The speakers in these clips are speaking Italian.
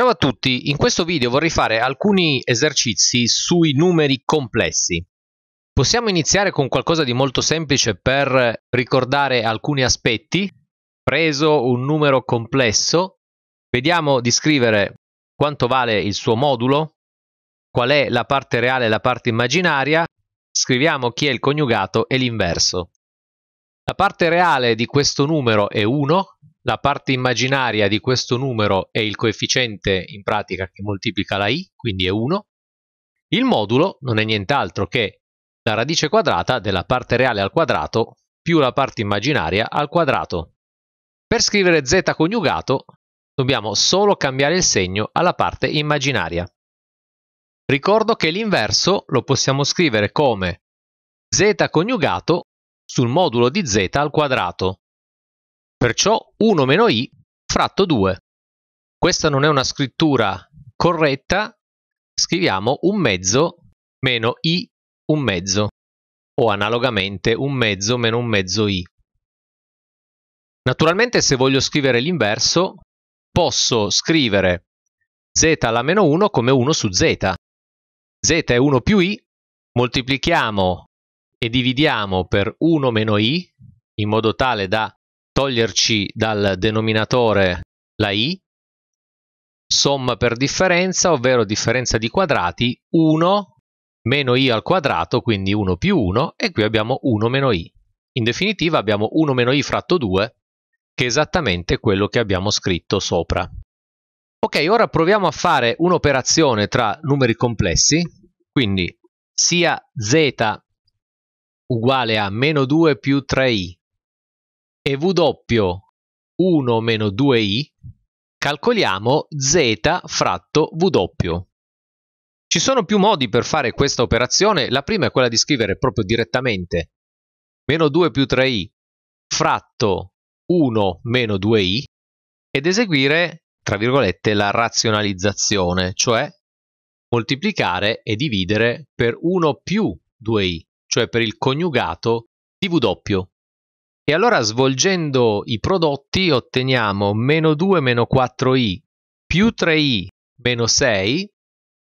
Ciao a tutti, in questo video vorrei fare alcuni esercizi sui numeri complessi. Possiamo iniziare con qualcosa di molto semplice per ricordare alcuni aspetti. Preso un numero complesso, vediamo di scrivere quanto vale il suo modulo, qual è la parte reale e la parte immaginaria, scriviamo chi è il coniugato e l'inverso. La parte reale di questo numero è 1, la parte immaginaria di questo numero è il coefficiente in pratica che moltiplica la i, quindi è 1. Il modulo non è nient'altro che la radice quadrata della parte reale al quadrato più la parte immaginaria al quadrato. Per scrivere z coniugato dobbiamo solo cambiare il segno alla parte immaginaria. Ricordo che l'inverso lo possiamo scrivere come z coniugato sul modulo di z al quadrato Perciò 1 meno i fratto 2. Questa non è una scrittura corretta, scriviamo un mezzo meno i un mezzo o analogamente un mezzo meno un mezzo i. Naturalmente se voglio scrivere l'inverso posso scrivere z alla meno 1 come 1 su z. z è 1 più i, moltiplichiamo e dividiamo per 1 meno i in modo tale da toglierci dal denominatore la i, somma per differenza, ovvero differenza di quadrati, 1 meno i al quadrato, quindi 1 più 1, e qui abbiamo 1 meno i. In definitiva abbiamo 1 meno i fratto 2, che è esattamente quello che abbiamo scritto sopra. Ok, ora proviamo a fare un'operazione tra numeri complessi, quindi sia z uguale a meno 2 più 3i e W 1-2i, calcoliamo z fratto W. Ci sono più modi per fare questa operazione, la prima è quella di scrivere proprio direttamente meno 2 più 3i fratto 1 meno 2i ed eseguire, tra virgolette, la razionalizzazione, cioè moltiplicare e dividere per 1 più 2i, cioè per il coniugato di W. E allora svolgendo i prodotti otteniamo meno 2 meno 4i più 3i meno 6,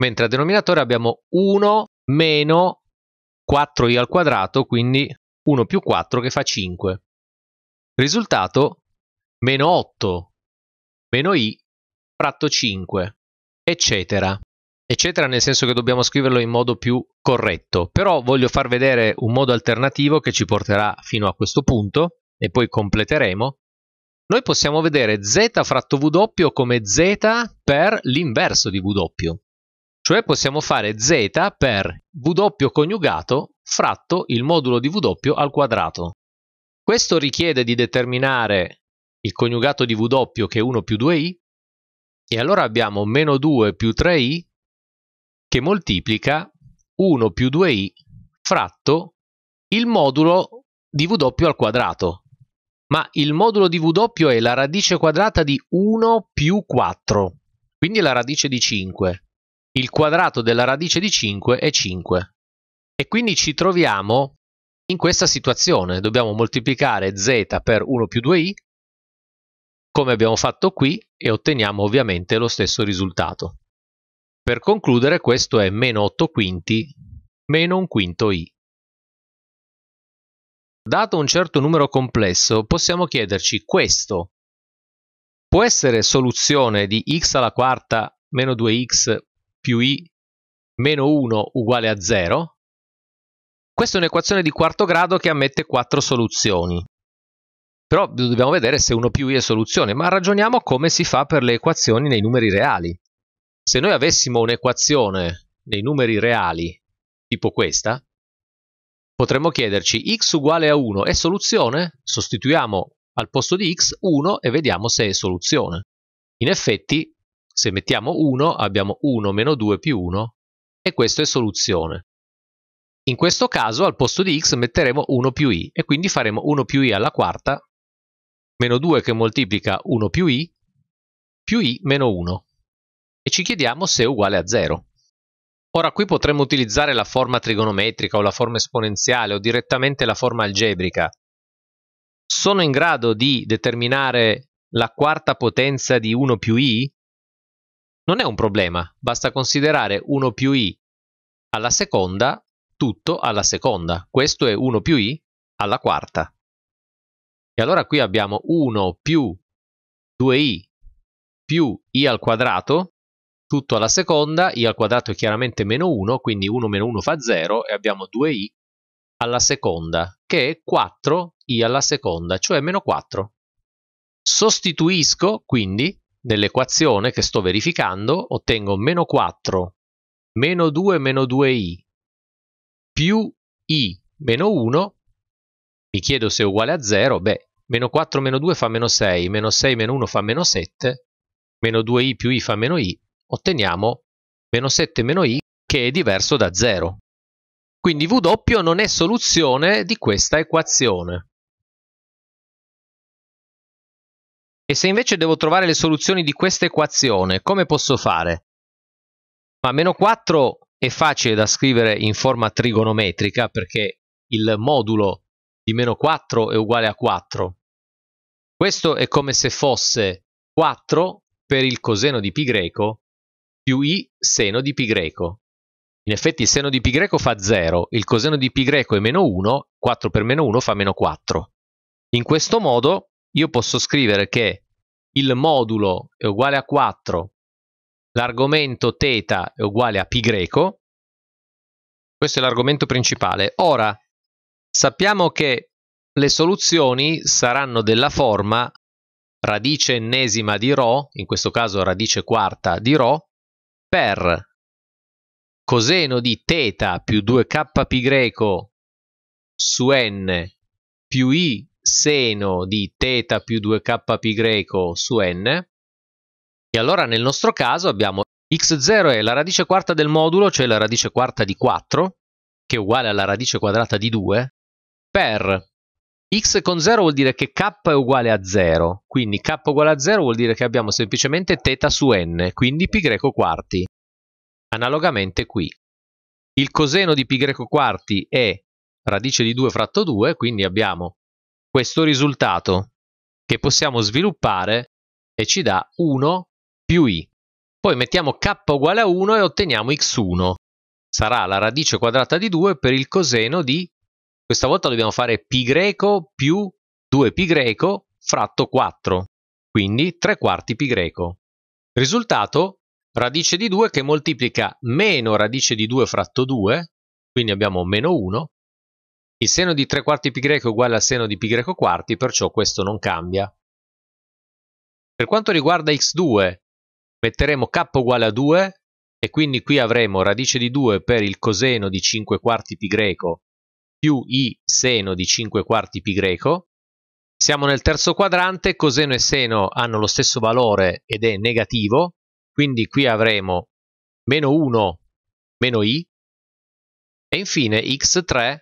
mentre al denominatore abbiamo 1 meno 4i al quadrato, quindi 1 più 4 che fa 5. Risultato meno 8 meno i fratto 5, eccetera. Eccetera nel senso che dobbiamo scriverlo in modo più corretto, però voglio far vedere un modo alternativo che ci porterà fino a questo punto e poi completeremo. Noi possiamo vedere z fratto w come z per l'inverso di w, cioè possiamo fare z per w coniugato fratto il modulo di w al quadrato. Questo richiede di determinare il coniugato di w che è 1 più 2i e allora abbiamo meno 2 più 3i che moltiplica 1 più 2i fratto il modulo di w al quadrato. Ma il modulo di w è la radice quadrata di 1 più 4, quindi la radice di 5. Il quadrato della radice di 5 è 5. E quindi ci troviamo in questa situazione. Dobbiamo moltiplicare z per 1 più 2i, come abbiamo fatto qui, e otteniamo ovviamente lo stesso risultato. Per concludere questo è meno 8 quinti meno un quinto i. Dato un certo numero complesso, possiamo chiederci questo. Può essere soluzione di x alla quarta meno 2x più i meno 1 uguale a 0? Questa è un'equazione di quarto grado che ammette quattro soluzioni. Però dobbiamo vedere se 1 più i è soluzione, ma ragioniamo come si fa per le equazioni nei numeri reali. Se noi avessimo un'equazione nei numeri reali, tipo questa, potremmo chiederci x uguale a 1 è soluzione? Sostituiamo al posto di x 1 e vediamo se è soluzione. In effetti, se mettiamo 1 abbiamo 1 meno 2 più 1 e questo è soluzione. In questo caso al posto di x metteremo 1 più i e quindi faremo 1 più i alla quarta meno 2 che moltiplica 1 più i più i meno 1 e ci chiediamo se è uguale a 0. Ora qui potremmo utilizzare la forma trigonometrica o la forma esponenziale o direttamente la forma algebrica. Sono in grado di determinare la quarta potenza di 1 più i? Non è un problema, basta considerare 1 più i alla seconda tutto alla seconda. Questo è 1 più i alla quarta. E allora qui abbiamo 1 più 2i più i al quadrato tutto alla seconda, i al quadrato è chiaramente meno 1, quindi 1 meno 1 fa 0 e abbiamo 2i alla seconda, che è 4i alla seconda, cioè meno 4. Sostituisco quindi nell'equazione che sto verificando, ottengo meno 4 meno 2 meno 2i più i meno 1, mi chiedo se è uguale a 0, beh, meno 4 meno 2 fa meno 6, meno 6 meno 1 fa meno 7, meno 2i più i fa meno i, otteniamo meno 7 meno i che è diverso da 0. Quindi W non è soluzione di questa equazione. E se invece devo trovare le soluzioni di questa equazione, come posso fare? Ma meno 4 è facile da scrivere in forma trigonometrica perché il modulo di meno 4 è uguale a 4. Questo è come se fosse 4 per il coseno di π greco più i seno di π. In effetti il seno di π fa 0, il coseno di π è meno 1, 4 per meno 1 fa meno 4. In questo modo io posso scrivere che il modulo è uguale a 4, l'argomento θ è uguale a π, questo è l'argomento principale. Ora, sappiamo che le soluzioni saranno della forma radice ennesima di ρ, in questo caso radice quarta di ρ, per coseno di teta più 2 k greco su n più i seno di teta più 2 k greco su n e allora nel nostro caso abbiamo x0 è la radice quarta del modulo, cioè la radice quarta di 4, che è uguale alla radice quadrata di 2, per x con 0 vuol dire che k è uguale a 0, quindi k uguale a 0 vuol dire che abbiamo semplicemente teta su n, quindi π quarti. Analogamente qui. Il coseno di π quarti è radice di 2 fratto 2, quindi abbiamo questo risultato che possiamo sviluppare e ci dà 1 più i. Poi mettiamo k uguale a 1 e otteniamo x1. Sarà la radice quadrata di 2 per il coseno di questa volta dobbiamo fare pi greco più 2pi greco fratto 4, quindi 3 quarti pi greco. Risultato? Radice di 2 che moltiplica meno radice di 2 fratto 2, quindi abbiamo meno 1. Il seno di 3 quarti pi greco è uguale al seno di pi greco quarti, perciò questo non cambia. Per quanto riguarda x2, metteremo k uguale a 2 e quindi qui avremo radice di 2 per il coseno di 5 quarti pi greco più I seno di 5 quarti pi greco. Siamo nel terzo quadrante, coseno e seno hanno lo stesso valore ed è negativo, quindi qui avremo meno 1 meno i e infine x3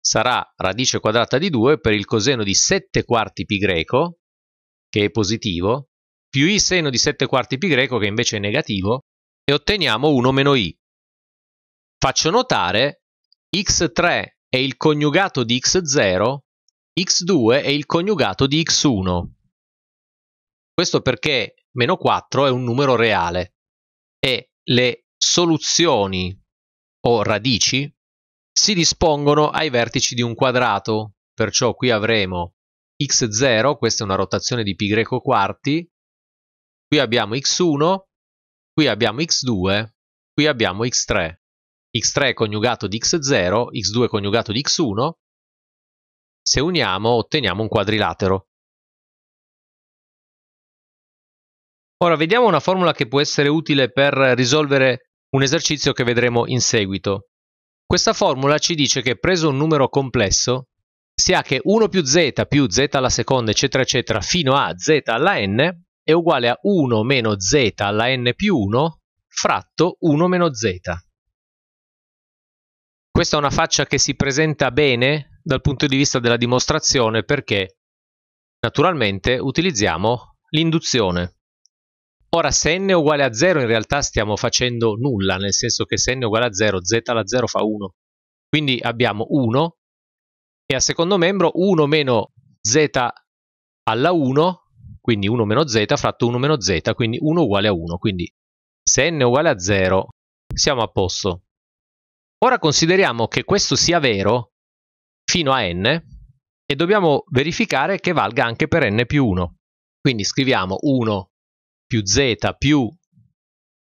sarà radice quadrata di 2 per il coseno di 7 quarti pi greco, che è positivo, più i seno di 7 quarti pi greco, che invece è negativo, e otteniamo 1 meno i. Faccio notare x3 è il coniugato di x0, x2 è il coniugato di x1. Questo perché meno 4 è un numero reale e le soluzioni o radici si dispongono ai vertici di un quadrato, perciò qui avremo x0, questa è una rotazione di pi greco quarti, qui abbiamo x1, qui abbiamo x2, qui abbiamo x3 x3 coniugato di x0, x2 coniugato di x1, se uniamo otteniamo un quadrilatero. Ora vediamo una formula che può essere utile per risolvere un esercizio che vedremo in seguito. Questa formula ci dice che preso un numero complesso si ha che 1 più z più z alla seconda eccetera eccetera fino a z alla n è uguale a 1 meno z alla n più 1 fratto 1 meno z. Questa è una faccia che si presenta bene dal punto di vista della dimostrazione perché naturalmente utilizziamo l'induzione. Ora se n è uguale a 0 in realtà stiamo facendo nulla, nel senso che se n è uguale a 0, z alla 0 fa 1. Quindi abbiamo 1 e a secondo membro 1 meno z alla 1, quindi 1 meno z fratto 1 meno z, quindi 1 uguale a 1. Quindi se n è uguale a 0 siamo a posto. Ora consideriamo che questo sia vero fino a n e dobbiamo verificare che valga anche per n più 1. Quindi scriviamo 1 più z più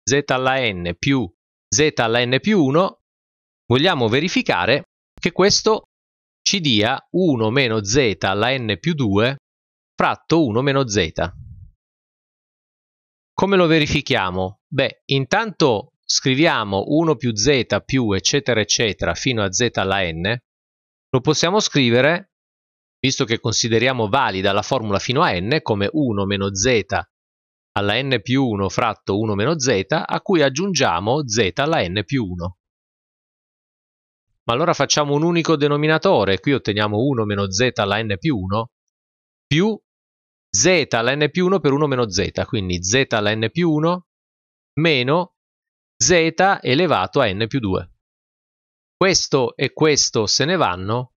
z alla n più z alla n più 1. Vogliamo verificare che questo ci dia 1 meno z alla n più 2 fratto 1 meno z. Come lo verifichiamo? Beh, intanto scriviamo 1 più z più eccetera eccetera fino a z alla n, lo possiamo scrivere, visto che consideriamo valida la formula fino a n, come 1 meno z alla n più 1 fratto 1 meno z, a cui aggiungiamo z alla n più 1. Ma allora facciamo un unico denominatore, qui otteniamo 1 meno z alla n più 1, più z alla n più 1 per 1 meno z, quindi z alla n più 1 meno z elevato a n più 2. Questo e questo se ne vanno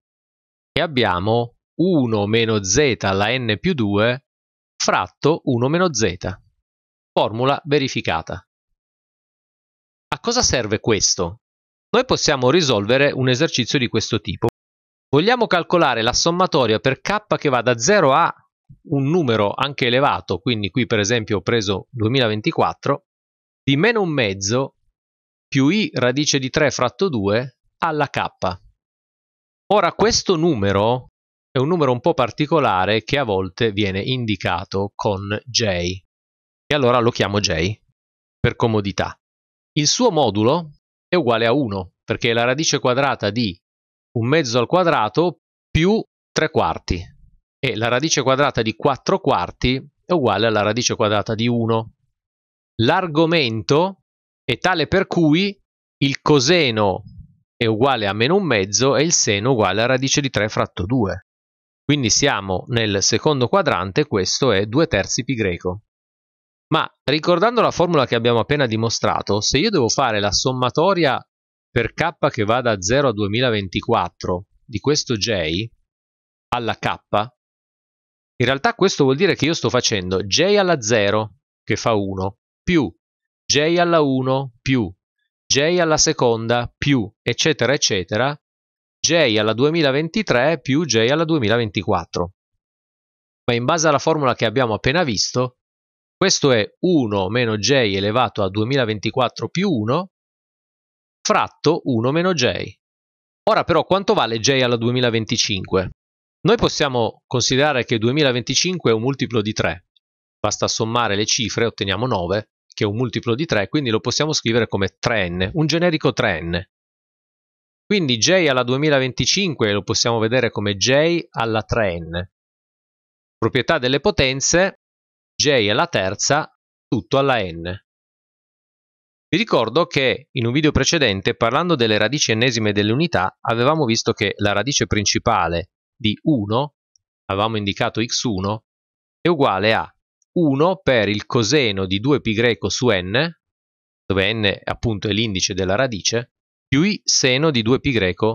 e abbiamo 1 meno z alla n più 2 fratto 1 meno z. Formula verificata. A cosa serve questo? Noi possiamo risolvere un esercizio di questo tipo. Vogliamo calcolare la sommatoria per k che va da 0 a un numero anche elevato, quindi qui per esempio ho preso 2024, di meno un mezzo più i radice di 3 fratto 2 alla k. Ora questo numero è un numero un po' particolare che a volte viene indicato con j e allora lo chiamo j per comodità. Il suo modulo è uguale a 1 perché è la radice quadrata di un mezzo al quadrato più 3 quarti e la radice quadrata di 4 quarti è uguale alla radice quadrata di 1 l'argomento è tale per cui il coseno è uguale a meno un mezzo e il seno uguale a radice di 3 fratto 2. Quindi siamo nel secondo quadrante, questo è 2 terzi pi greco. Ma ricordando la formula che abbiamo appena dimostrato, se io devo fare la sommatoria per k che va da 0 a 2024 di questo j alla k, in realtà questo vuol dire che io sto facendo j alla 0 che fa 1 più j alla 1 più j alla seconda più eccetera eccetera j alla 2023 più j alla 2024. Ma in base alla formula che abbiamo appena visto, questo è 1 meno j elevato a 2024 più 1 fratto 1 meno j. Ora però quanto vale j alla 2025? Noi possiamo considerare che 2025 è un multiplo di 3. Basta sommare le cifre, otteniamo 9, che è un multiplo di 3, quindi lo possiamo scrivere come 3n, un generico 3n. Quindi j alla 2025 lo possiamo vedere come j alla 3n. Proprietà delle potenze, j alla terza, tutto alla n. Vi ricordo che in un video precedente, parlando delle radici ennesime delle unità, avevamo visto che la radice principale di 1, avevamo indicato x1, è uguale a 1 per il coseno di 2π su n, dove n appunto è l'indice della radice, più i seno di 2π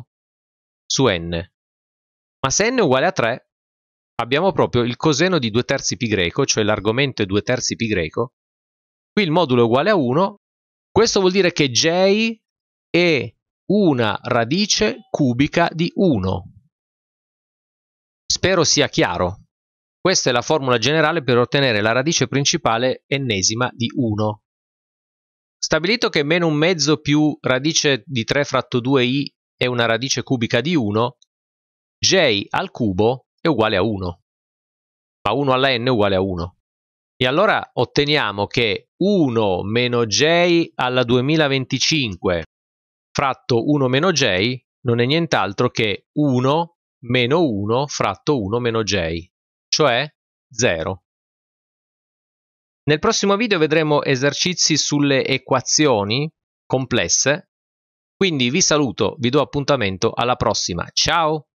su n. Ma se n è uguale a 3, abbiamo proprio il coseno di 2 terzi π, cioè l'argomento è 2 terzi π. Qui il modulo è uguale a 1, questo vuol dire che j è una radice cubica di 1. Spero sia chiaro. Questa è la formula generale per ottenere la radice principale ennesima di 1. Stabilito che meno un mezzo più radice di 3 fratto 2i è una radice cubica di 1, j al cubo è uguale a 1, ma 1 alla n è uguale a 1. E allora otteniamo che 1 meno j alla 2025 fratto 1 meno j non è nient'altro che 1 meno 1 fratto 1 meno j cioè 0. Nel prossimo video vedremo esercizi sulle equazioni complesse, quindi vi saluto, vi do appuntamento alla prossima, ciao!